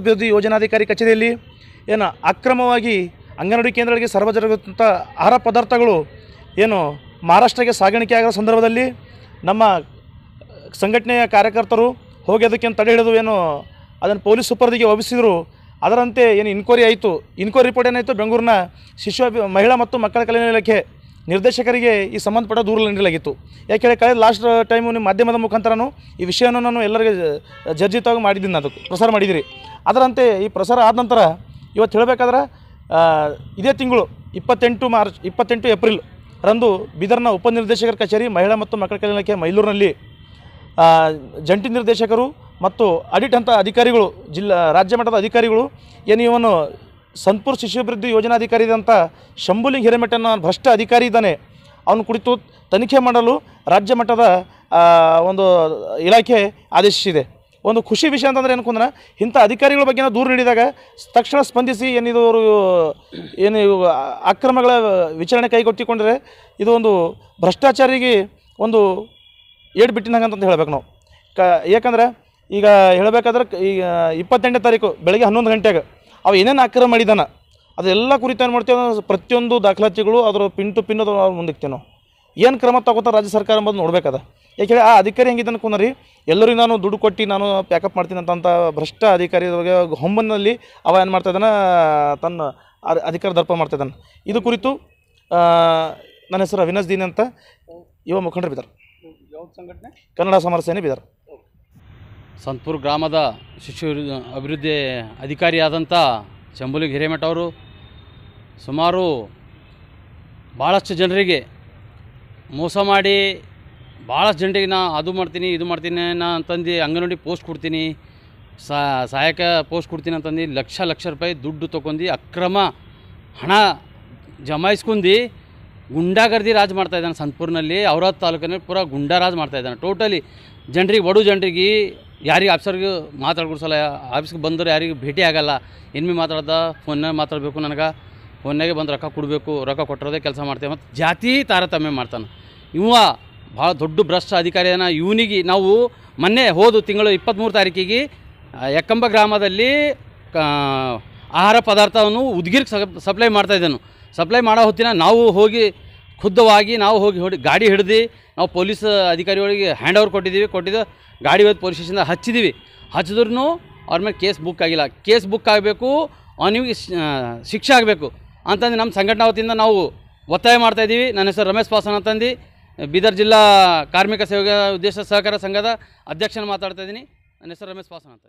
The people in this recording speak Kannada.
ಅಭಿವೃದ್ಧಿ ಯೋಜನಾಧಿಕಾರಿ ಕಚೇರಿಯಲ್ಲಿ ಏನು ಅಕ್ರಮವಾಗಿ ಅಂಗನವಾಡಿ ಕೇಂದ್ರಗಳಿಗೆ ಸರಬರಾಜಾಗಿರುವಂಥ ಆಹಾರ ಪದಾರ್ಥಗಳು ಏನು ಮಹಾರಾಷ್ಟ್ರಕ್ಕೆ ಸಾಗಾಣಿಕೆ ಆಗೋ ಸಂದರ್ಭದಲ್ಲಿ ನಮ್ಮ ಸಂಘಟನೆಯ ಕಾರ್ಯಕರ್ತರು ಹೋಗಿ ಅದಕ್ಕೇನು ತಡೆ ಹಿಡಿದು ಏನು ಅದನ್ನು ಪೊಲೀಸ್ ಸುಪರ್ದಿಗೆ ಒಪ್ಪಿಸಿದರು ಅದರಂತೆ ಏನು ಇನ್ಕ್ವೈರಿ ಆಯಿತು ಇನ್ಕ್ವೈರಿ ರಿಪೋರ್ಟ್ ಏನಾಯಿತು ಬೆಂಗಳೂರಿನ ಶಿಶು ಮಹಿಳಾ ಮತ್ತು ಮಕ್ಕಳ ಕಲ್ಯಾಣ ಇಲಾಖೆ ನಿರ್ದೇಶಕರಿಗೆ ಈ ಸಂಬಂಧಪಟ್ಟ ದೂರು ನೀಡಲಾಗಿತ್ತು ಯಾಕೆಂದರೆ ಕಳೆದ ಲಾಸ್ಟ್ ಟೈಮು ನಿಮ್ಮ ಮಾಧ್ಯಮದ ಮುಖಾಂತರನೂ ಈ ವಿಷಯವನ್ನು ನಾನು ಎಲ್ಲರಿಗೆ ಜರ್ಜಿತವಾಗಿ ಮಾಡಿದ್ದೀನಿ ಅದಕ್ಕೆ ಪ್ರಸಾರ ಮಾಡಿದಿರಿ ಅದರಂತೆ ಈ ಪ್ರಸಾರ ಆದ ನಂತರ ಇವತ್ತು ಹೇಳಬೇಕಾದ್ರೆ ಇದೇ ತಿಂಗಳು ಇಪ್ಪತ್ತೆಂಟು ಮಾರ್ಚ್ ಇಪ್ಪತ್ತೆಂಟು ಏಪ್ರಿಲ್ ರಂದು ಬೀದರ್ನ ಉಪನಿರ್ದೇಶಕರ ಕಚೇರಿ ಮಹಿಳಾ ಮತ್ತು ಮಕ್ಕಳ ಕಲ್ಯಾಣ ಇಲಾಖೆ ಮೈಲೂರಿನಲ್ಲಿ ಜಂಟಿ ನಿರ್ದೇಶಕರು ಮತ್ತು ಆಡಿಟ್ ಅಂತ ಅಧಿಕಾರಿಗಳು ಜಿಲ್ಲಾ ರಾಜ್ಯ ಮಟ್ಟದ ಅಧಿಕಾರಿಗಳು ಏನು ಇವನು ಸಂತಪುರ ಶಿಶುಭಿವೃದ್ಧಿ ಯೋಜನಾಧಿಕಾರಿ ಇದ್ದಂಥ ಶಂಭುಲಿಂಗ್ ಅನ್ನೋ ಭ್ರಷ್ಟ ಅಧಿಕಾರಿ ಇದ್ದಾನೆ ಅವನು ಕುರಿತು ತನಿಖೆ ಮಾಡಲು ರಾಜ್ಯ ಮಟ್ಟದ ಒಂದು ಇಲಾಖೆ ಆದೇಶಿಸಿದೆ ಒಂದು ಖುಷಿ ವಿಷಯ ಅಂತಂದರೆ ಕುಂದ್ರೆ ಇಂಥ ಅಧಿಕಾರಿಗಳ ಬಗ್ಗೆ ದೂರು ನೀಡಿದಾಗ ತಕ್ಷಣ ಸ್ಪಂದಿಸಿ ಏನಿದು ಅವರು ಏನು ಅಕ್ರಮಗಳ ವಿಚಾರಣೆ ಕೈಗೊಟ್ಟಿಕೊಂಡರೆ ಇದು ಒಂದು ಭ್ರಷ್ಟಾಚಾರಿಗೆ ಒಂದು ಬಿಟ್ಟಿನ ಹಾಗಂತ ಹೇಳ್ಬೇಕು ನಾವು ಕ ಏಕೆಂದರೆ ಈಗ ಹೇಳಬೇಕಾದ್ರೆ ಈಗ ಇಪ್ಪತ್ತೆಂಟನೇ ತಾರೀಕು ಬೆಳಗ್ಗೆ ಹನ್ನೊಂದು ಗಂಟೆಗೆ ಅವ ಏನೇನು ಆಕ್ರಮ ಮಾಡಿದಾನ ಅದೆಲ್ಲ ಕುರಿತು ಏನು ಮಾಡ್ತೀವಿ ಪ್ರತಿಯೊಂದು ದಾಖಲಾತಿಗಳು ಅದರ ಪಿನ್ ಟು ಪಿನ್ ಅದು ನಾವು ಏನು ಕ್ರಮ ತಗೋತ ರಾಜ್ಯ ಸರ್ಕಾರ ಅಂಬೋದು ನೋಡ್ಬೇಕದ ಯಾಕೆಂದರೆ ಆ ಅಧಿಕಾರಿ ಹೆಂಗಿದ್ದಾನೆ ಕುನರಿ ಎಲ್ಲರಿಗೂ ನಾನು ದುಡ್ಡು ಕೊಟ್ಟು ನಾನು ಪ್ಯಾಕಪ್ ಮಾಡ್ತೀನಿ ಅಂತಂತ ಭ್ರಷ್ಟ ಅಧಿಕಾರಿ ಹೊಮ್ಮನಲ್ಲಿ ಅವ ಏನು ಮಾಡ್ತಾಯಿದ್ದಾನೆ ತನ್ನ ಅಧಿಕಾರ ದರ್ಪ ಮಾಡ್ತಾಯಿದ್ದಾನೆ ಇದು ಕುರಿತು ನನ್ನ ಹೆಸರು ಅವಿನಾಶ್ ದೀನ್ ಅಂತ ಯುವ ಮುಖಂಡರು ಬಿದ್ದಾರೆ ಕನ್ನಡ ಸಮರ ಸೇನೆ ಬಿದ್ದಾರೆ ಸಂತಪುರ ಗ್ರಾಮದ ಶಿಶು ಅಭಿವೃದ್ಧಿ ಅಧಿಕಾರಿಯಾದಂಥ ಚಂಬುಲಿ ಹಿರೇಮಠ ಅವರು ಸುಮಾರು ಭಾಳಷ್ಟು ಜನರಿಗೆ ಮೋಸ ಮಾಡಿ ಭಾಳಷ್ಟು ಜನರಿಗೆ ನಾ ಅದು ಮಾಡ್ತೀನಿ ಇದು ಮಾಡ್ತೀನಿ ನಾ ಅಂತಂದು ಅಂಗನವಾಡಿ ಪೋಸ್ಟ್ ಕೊಡ್ತೀನಿ ಸಹಾಯಕ ಪೋಸ್ಟ್ ಕೊಡ್ತೀನಿ ಅಂತಂದು ಲಕ್ಷ ಲಕ್ಷ ರೂಪಾಯಿ ದುಡ್ಡು ತೊಗೊಂಡು ಅಕ್ರಮ ಹಣ ಜಮಾಯಿಸ್ಕೊಂಡು ಗುಂಡಾಗರ್ದಿ ರಾಜ್ ಮಾಡ್ತಾ ಇದ್ದಾನೆ ಸಂತಪುರ್ನಲ್ಲಿ ಔರಾದ್ ತಾಲೂಕಿನಲ್ಲಿ ಪೂರಾ ಗುಂಡಾ ರಾಜ್ ಮಾಡ್ತಾ ಇದ್ದಾನೆ ಟೋಟಲಿ ಜನರಿಗೆ ಒಡು ಜನರಿಗೆ ಯಾರಿಗೆ ಆಫೀಸರ್ಗೆ ಮಾತಾಡ್ಕೊಡ್ಸಲ್ಲ ಆಫೀಸ್ಗೆ ಬಂದ್ರೆ ಯಾರಿಗೆ ಭೇಟಿ ಆಗಲ್ಲ ಎನ್ಮಿ ಮಾತಾಡ್ದ ಫೋನ್ನಾಗ ಮಾತಾಡಬೇಕು ನನಗೆ ಫೋನ್ನಾಗೆ ಬಂದು ರೊಕ್ಕ ಕೊಡಬೇಕು ರೊಕ್ಕ ಕೊಟ್ಟಿರೋದೇ ಕೆಲಸ ಮಾಡ್ತೇವೆ ಮತ್ತು ಜಾತಿ ತಾರತಮ್ಯ ಮಾಡ್ತಾನೆ ಇವ ಭಾಳ ದೊಡ್ಡ ಭ್ರಷ್ಟ ಅಧಿಕಾರಿಯನ್ನ ಇವನಿಗೆ ನಾವು ಮೊನ್ನೆ ಹೋದು ತಿಂಗಳು ಇಪ್ಪತ್ತ್ಮೂರು ತಾರೀಕಿಗೆ ಯಕ್ಕಂಬ ಗ್ರಾಮದಲ್ಲಿ ಆಹಾರ ಪದಾರ್ಥವನ್ನು ಉದ್ಗಿರ್ಗೆ ಸಪ್ಲೈ ಮಾಡ್ತಾಯಿದ್ದೆನು ಸಪ್ಲೈ ಮಾಡೋ ಹೊತ್ತಿನ ನಾವು ಹೋಗಿ ಖುದ್ದವಾಗಿ ನಾವು ಹೋಗಿ ಹೊಡಿ ಗಾಡಿ ಹಿಡ್ದು ನಾವು ಪೊಲೀಸ್ ಅಧಿಕಾರಿಗಳಿಗೆ ಹ್ಯಾಂಡ್ ಓವರ್ ಕೊಟ್ಟಿದ್ದೀವಿ ಕೊಟ್ಟಿದ್ದು ಗಾಡಿ ಹೋದ ಪೊಲೀಸ್ ಸ್ಟೇಷನ್ದಾಗ ಹಚ್ಚಿದ್ದೀವಿ ಹಚ್ಚಿದ್ರೂ ಅವ್ರ ಮೇಲೆ ಕೇಸ್ ಬುಕ್ ಆಗಿಲ್ಲ ಕೇಸ್ ಬುಕ್ ಆಗಬೇಕು ಅವನಿಗೆ ಶಿಕ್ಷೆ ಆಗಬೇಕು ಅಂತಂದು ನಮ್ಮ ಸಂಘಟನಾ ವತಿಯಿಂದ ನಾವು ಒತ್ತಾಯ ಮಾಡ್ತಾಯಿದ್ದೀವಿ ನನ್ನ ಹೆಸರು ರಮೇಶ್ ಪಾಸನ್ ಅಂತಂದು ಬೀದರ್ ಜಿಲ್ಲಾ ಕಾರ್ಮಿಕ ಸೇವೆಗಳ ಉದ್ದೇಶ ಸಹಕಾರ ಸಂಘದ ಅಧ್ಯಕ್ಷನ ಮಾತಾಡ್ತಾಯಿದ್ದೀನಿ ನನ್ನ ಹೆಸರು ರಮೇಶ್ ಪಾಸನ್ ಅಂತ